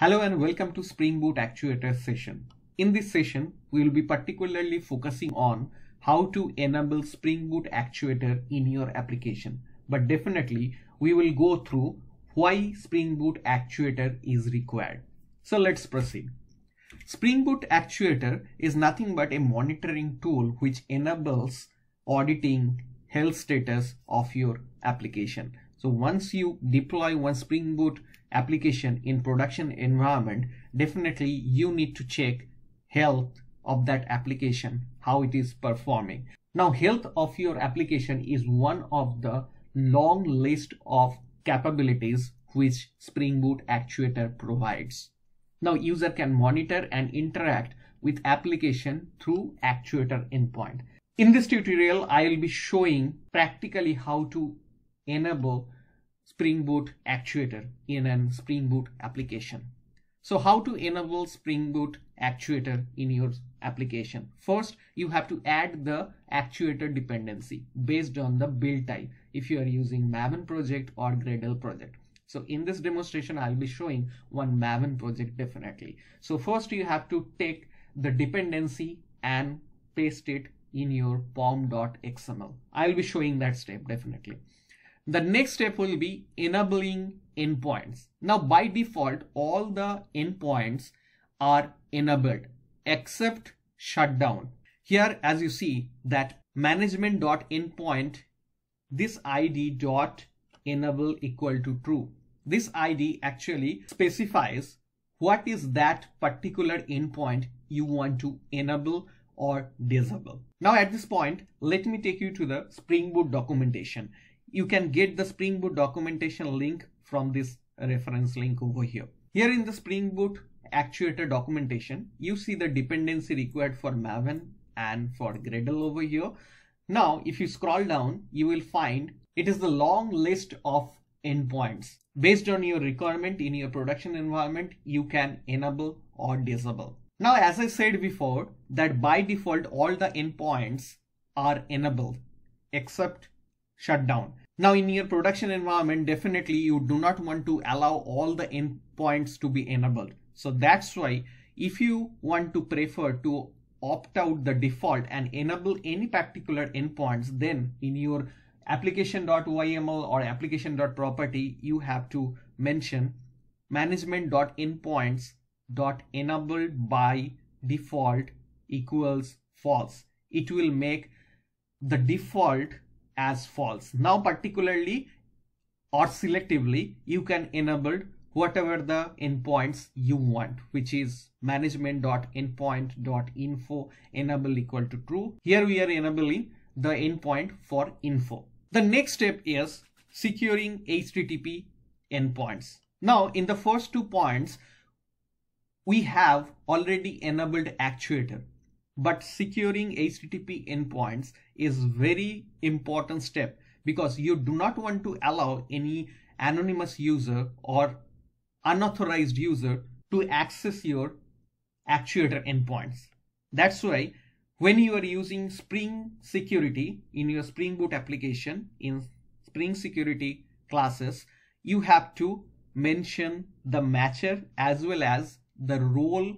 Hello and welcome to Spring Boot Actuator session. In this session, we will be particularly focusing on how to enable Spring Boot Actuator in your application. But definitely, we will go through why Spring Boot Actuator is required. So let's proceed. Spring Boot Actuator is nothing but a monitoring tool which enables auditing health status of your application. So once you deploy one Spring Boot application in production environment, definitely you need to check health of that application, how it is performing. Now, health of your application is one of the long list of capabilities which Spring Boot Actuator provides. Now, user can monitor and interact with application through actuator endpoint. In this tutorial, I will be showing practically how to enable Spring Boot actuator in an Spring Boot application. So how to enable Spring Boot actuator in your application? First, you have to add the actuator dependency based on the build type if you are using Maven project or Gradle project. So in this demonstration, I'll be showing one Maven project definitely. So first you have to take the dependency and paste it in your pom.xml. I'll be showing that step definitely. The next step will be enabling endpoints. Now by default, all the endpoints are enabled except shutdown. Here, as you see that management.endpoint, this ID dot enable equal to true. This ID actually specifies what is that particular endpoint you want to enable or disable. Now at this point, let me take you to the Spring Boot documentation you can get the Spring Boot documentation link from this reference link over here. Here in the Spring Boot actuator documentation, you see the dependency required for Maven and for Gradle over here. Now, if you scroll down, you will find it is the long list of endpoints. Based on your requirement in your production environment, you can enable or disable. Now, as I said before, that by default, all the endpoints are enabled except shut down. Now in your production environment, definitely you do not want to allow all the endpoints to be enabled. So that's why if you want to prefer to opt out the default and enable any particular endpoints, then in your application.yml or application.property, you have to mention management.endpoints.enabled by default equals false. It will make the default as false. Now particularly or selectively, you can enable whatever the endpoints you want, which is management.endpoint.info enable equal to true. Here we are enabling the endpoint for info. The next step is securing HTTP endpoints. Now in the first two points, we have already enabled actuator but securing HTTP endpoints is very important step because you do not want to allow any anonymous user or unauthorized user to access your actuator endpoints. That's why when you are using Spring Security in your Spring Boot application in Spring Security classes, you have to mention the matcher as well as the role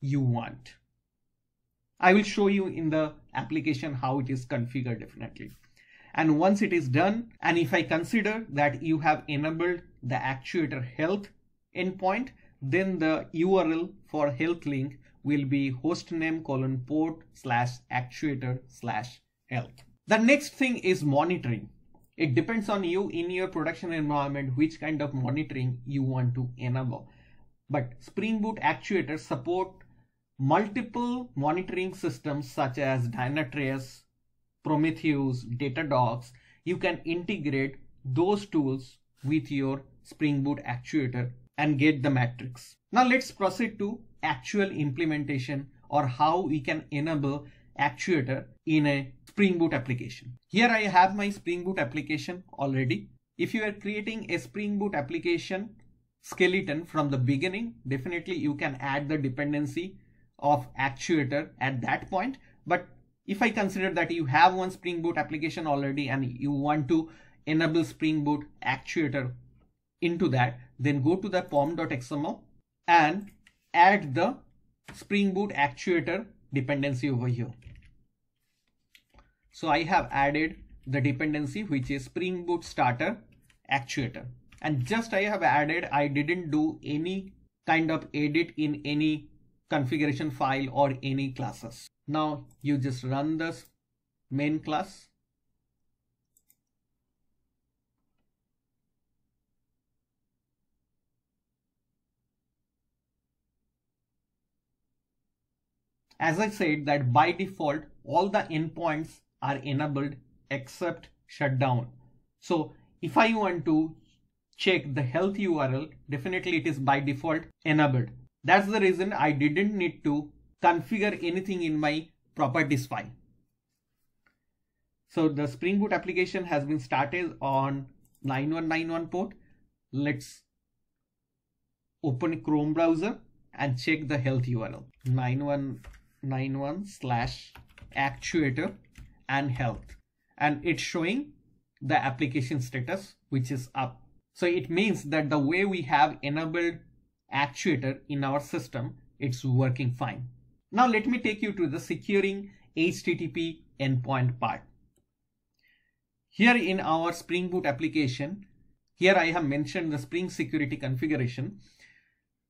you want. I will show you in the application how it is configured definitely. And once it is done, and if I consider that you have enabled the actuator health endpoint, then the URL for health link will be hostname colon port slash actuator slash health. The next thing is monitoring. It depends on you in your production environment, which kind of monitoring you want to enable. But Spring Boot actuators support multiple monitoring systems such as Dynatrace, Prometheus, Datadogs, you can integrate those tools with your Spring Boot actuator and get the metrics. Now let's proceed to actual implementation or how we can enable actuator in a Spring Boot application. Here I have my Spring Boot application already. If you are creating a Spring Boot application skeleton from the beginning, definitely you can add the dependency of actuator at that point. But if I consider that you have one Spring Boot application already and you want to enable Spring Boot actuator into that, then go to the pom.xml and add the Spring Boot actuator dependency over here. So I have added the dependency which is Spring Boot starter actuator and just I have added I didn't do any kind of edit in any configuration file or any classes. Now you just run this main class. As I said that by default, all the endpoints are enabled except shutdown. So if I want to check the health URL, definitely it is by default enabled. That's the reason I didn't need to configure anything in my properties file. So the Spring Boot application has been started on 9191 port. Let's open Chrome browser and check the health URL 9191 slash actuator and health and it's showing the application status which is up. So it means that the way we have enabled actuator in our system, it's working fine. Now let me take you to the securing HTTP endpoint part. Here in our Spring Boot application, here I have mentioned the Spring security configuration.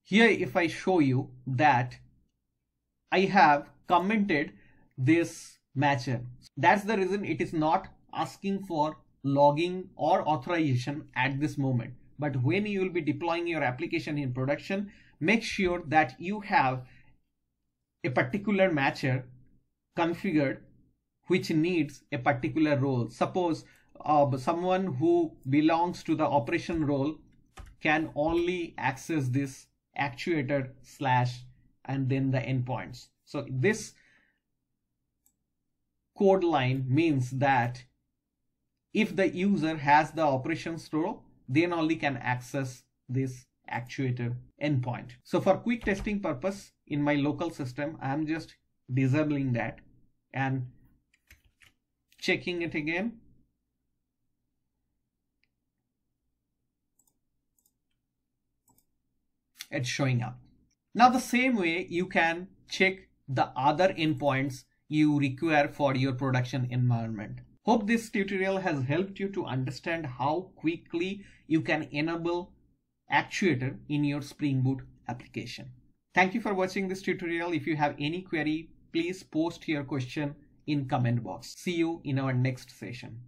Here if I show you that I have commented this matcher. That's the reason it is not asking for logging or authorization at this moment. But when you will be deploying your application in production, make sure that you have a particular matcher configured which needs a particular role. Suppose uh, someone who belongs to the operation role can only access this actuator slash and then the endpoints. So this code line means that if the user has the operations role, then only can access this actuator endpoint. So for quick testing purpose in my local system, I'm just disabling that and checking it again. It's showing up. Now the same way you can check the other endpoints you require for your production environment. Hope this tutorial has helped you to understand how quickly you can enable actuator in your Spring Boot application. Thank you for watching this tutorial. If you have any query, please post your question in comment box. See you in our next session.